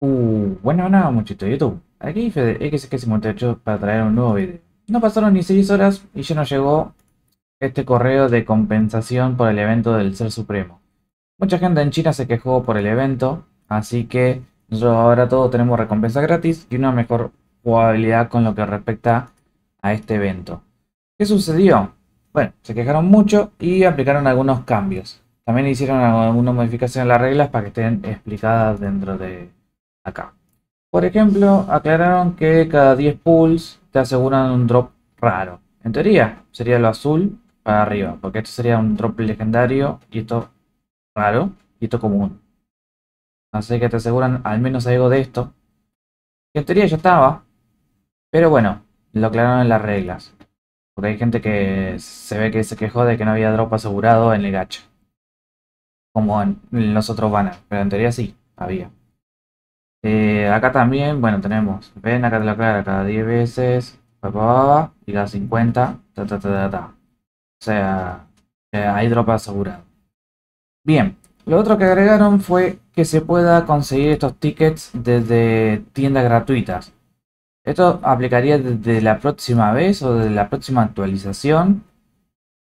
Uh, bueno, nada, muchito YouTube. Aquí FedXX58 para traer un nuevo video. No pasaron ni 6 horas y ya no llegó este correo de compensación por el evento del Ser Supremo. Mucha gente en China se quejó por el evento, así que nosotros ahora todos tenemos recompensa gratis y una mejor jugabilidad con lo que respecta a este evento. ¿Qué sucedió? Bueno, se quejaron mucho y aplicaron algunos cambios. También hicieron algunas modificaciones a las reglas para que estén explicadas dentro de, acá. Por ejemplo, aclararon que cada 10 pulls te aseguran un drop raro. En teoría, sería lo azul para arriba, porque esto sería un drop legendario y esto raro y esto común. Así que te aseguran al menos algo de esto. Que en teoría ya estaba, pero bueno, lo aclararon en las reglas. Porque hay gente que se ve que se quejó de que no había drop asegurado en el gacha. Como en los otros banners, pero en teoría sí, había. Eh, acá también, bueno, tenemos, ven, acá te lo aclara cada 10 veces, y cada 50, ta, ta, ta, ta, O sea, eh, hay dropa asegurado. Bien, lo otro que agregaron fue que se pueda conseguir estos tickets desde tiendas gratuitas. Esto aplicaría desde la próxima vez o desde la próxima actualización.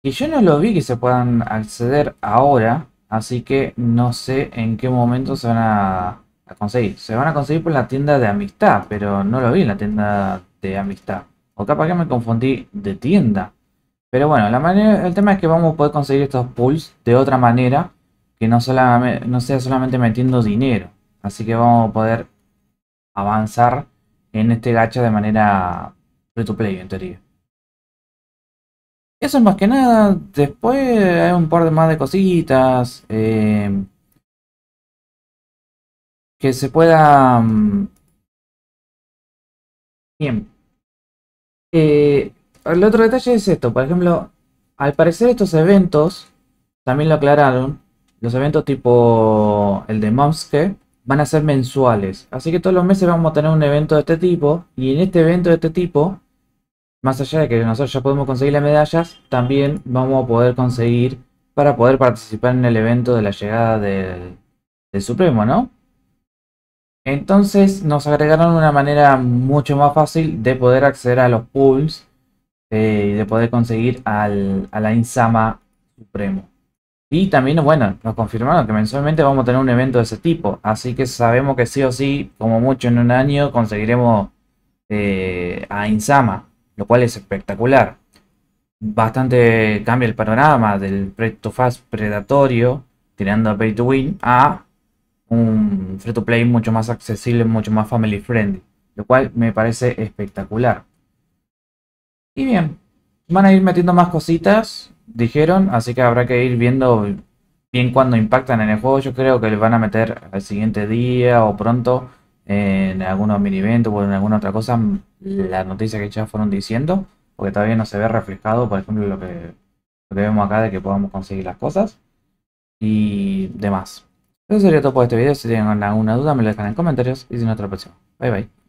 Y yo no lo vi que se puedan acceder ahora, así que no sé en qué momento se van a a conseguir, Se van a conseguir por la tienda de amistad, pero no lo vi en la tienda de amistad. O capaz que me confundí de tienda. Pero bueno, la manera, el tema es que vamos a poder conseguir estos pulls de otra manera que no, no sea solamente metiendo dinero. Así que vamos a poder avanzar en este gacha de manera free to play en teoría. Eso es más que nada. Después hay un par de más de cositas. Eh, que se pueda... Mm, bien. Eh, el otro detalle es esto, por ejemplo, al parecer estos eventos, también lo aclararon, los eventos tipo el de mosque van a ser mensuales. Así que todos los meses vamos a tener un evento de este tipo, y en este evento de este tipo, más allá de que nosotros ya podemos conseguir las medallas, también vamos a poder conseguir para poder participar en el evento de la llegada del Supremo, ¿no? Entonces nos agregaron una manera mucho más fácil de poder acceder a los pools Y eh, de poder conseguir al, a la Insama Supremo. Y también, bueno, nos confirmaron que mensualmente vamos a tener un evento de ese tipo. Así que sabemos que sí o sí, como mucho en un año, conseguiremos eh, a Insama, lo cual es espectacular. Bastante cambia el panorama del pretofas Fast predatorio, tirando a Pay to Win, a un free to play mucho más accesible, mucho más family friendly, lo cual me parece espectacular. Y bien, van a ir metiendo más cositas, dijeron, así que habrá que ir viendo bien cuando impactan en el juego. Yo creo que les van a meter al siguiente día o pronto en algunos mini eventos o en alguna otra cosa la noticia que ya fueron diciendo, porque todavía no se ve reflejado, por ejemplo, lo que, lo que vemos acá de que podamos conseguir las cosas y demás. Eso sería todo por este video. Si tienen alguna duda me lo dejan en comentarios y si no, hasta la próxima. Bye bye.